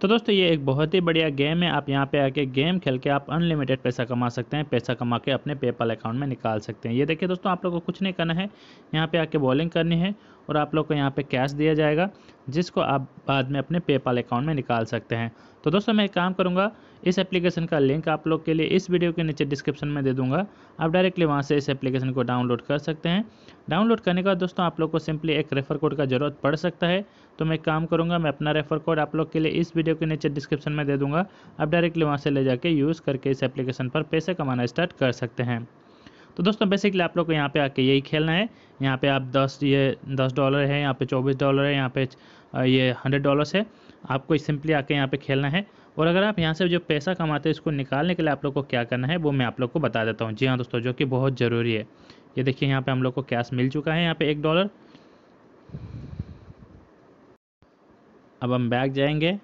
तो दोस्तों ये एक बहुत ही बढ़िया गेम है आप यहाँ पे आके गेम खेल के आप अनलिमिटेड पैसा कमा सकते हैं पैसा कमा के अपने पेपल अकाउंट में निकाल सकते हैं ये देखिए दोस्तों आप लोग को कुछ नहीं करना है यहाँ पे आके बॉलिंग करनी है और आप लोग को यहाँ पे कैश दिया जाएगा जिसको आप बाद में अपने पेपाल अकाउंट में निकाल सकते हैं तो दोस्तों मैं एक काम करूँगा इस एप्लीकेशन का लिंक आप लोग के लिए इस वीडियो के नीचे डिस्क्रिप्शन में दे दूँगा आप डायरेक्टली वहाँ से इस एप्लीकेशन को डाउनलोड कर सकते हैं डाउनलोड करने के बाद दोस्तों आप लोग को सिंपली एक रेफर कोड का ज़रूरत पड़ सकता है तो मैं एक काम करूँगा मैं अपना रेफर कोड आप लोग के लिए इस वीडियो के नीचे डिस्क्रिप्शन में दे दूँगा आप डायरेक्टली वहाँ से ले जाके यूज़ करके इस एप्लीकेशन पर पैसे कमाना स्टार्ट कर सकते हैं तो दोस्तों बेसिकली आप लोग को यहाँ पे आके यही खेलना है यहाँ पे आप दस ये दस डॉलर है यहाँ पे चौबीस डॉलर है यहाँ पे ये हंड्रेड डॉलर्स है आपको सिंपली आके यहाँ पे खेलना है और अगर आप यहाँ से जो पैसा कमाते हैं इसको निकालने के लिए आप लोग को क्या करना है वो मैं आप लोग को बता देता हूँ जी हाँ दोस्तों जो कि बहुत ज़रूरी है ये देखिए यहाँ पर हम लोग को कैश मिल चुका है यहाँ पे एक डॉलर अब हम बैग जाएंगे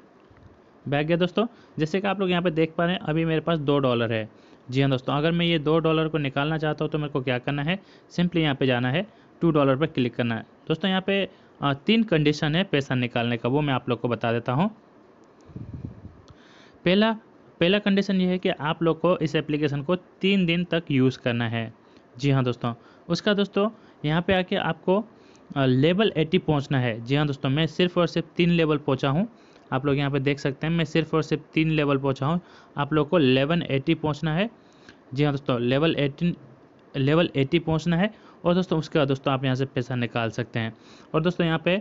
बैग गया दोस्तों जैसे कि आप लोग यहाँ पे देख पा रहे हैं अभी मेरे पास दो डॉलर है जी हाँ दोस्तों अगर मैं ये दो डॉलर को निकालना चाहता हूँ तो मेरे को क्या करना है सिंपली यहाँ पे जाना है टू डॉलर पर क्लिक करना है दोस्तों यहाँ पे तीन कंडीशन है पैसा निकालने का वो मैं आप लोग को बता देता हूँ पहला पहला कंडीशन ये है कि आप लोग को इस एप्लीकेशन को तीन दिन तक यूज़ करना है जी हाँ दोस्तों उसका दोस्तों यहाँ पे आके आपको लेवल 80 पहुँचना है जी हाँ दोस्तों मैं सिर्फ और सिर्फ तीन लेवल पहुँचा हूँ आप लोग यहाँ पे देख सकते हैं मैं सिर्फ और सिर्फ तीन लेवल पहुँचा हूँ आप लोग को लेवन एटी पहुँचना है जी हाँ दोस्तों लेवल एटीन लेवल एटी पहुँचना है और दोस्तों उसके बाद दोस्तों आप यहाँ से पैसा निकाल सकते हैं और दोस्तों यहाँ पे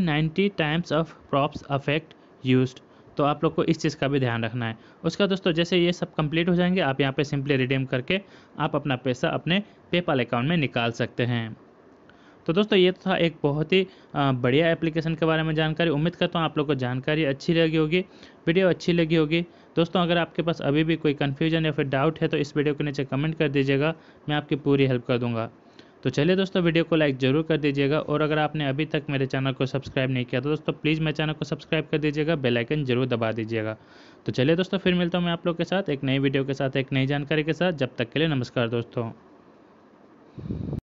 ninety times of props affect use तो आप लोग को इस चीज़ का भी ध्यान रखना है उसका दोस्तों जैसे ये सब कंप्लीट हो जाएंगे आप यहाँ पे सिंपली रिडीम करके आप अपना पैसा अपने पेपाल अकाउंट में निकाल सकते हैं तो दोस्तों ये था एक बहुत ही बढ़िया एप्लीकेशन के बारे में जानकारी उम्मीद करता हूँ आप लोग को जानकारी अच्छी लगी होगी वीडियो अच्छी लगी होगी दोस्तों अगर आपके पास अभी भी कोई कन्फ्यूजन या फिर डाउट है तो इस वीडियो के नीचे कमेंट कर दीजिएगा मैं आपकी पूरी हेल्प कर दूंगा तो चलिए दोस्तों वीडियो को लाइक ज़रूर कर दीजिएगा और अगर आपने अभी तक मेरे चैनल को सब्सक्राइब नहीं किया तो दोस्तों प्लीज़ मेरे चैनल को सब्सक्राइब कर दीजिएगा बेल आइकन जरूर दबा दीजिएगा तो चलिए दोस्तों फिर मिलता हूँ मैं आप लोग के साथ एक नई वीडियो के साथ एक नई जानकारी के साथ जब तक के लिए नमस्कार दोस्तों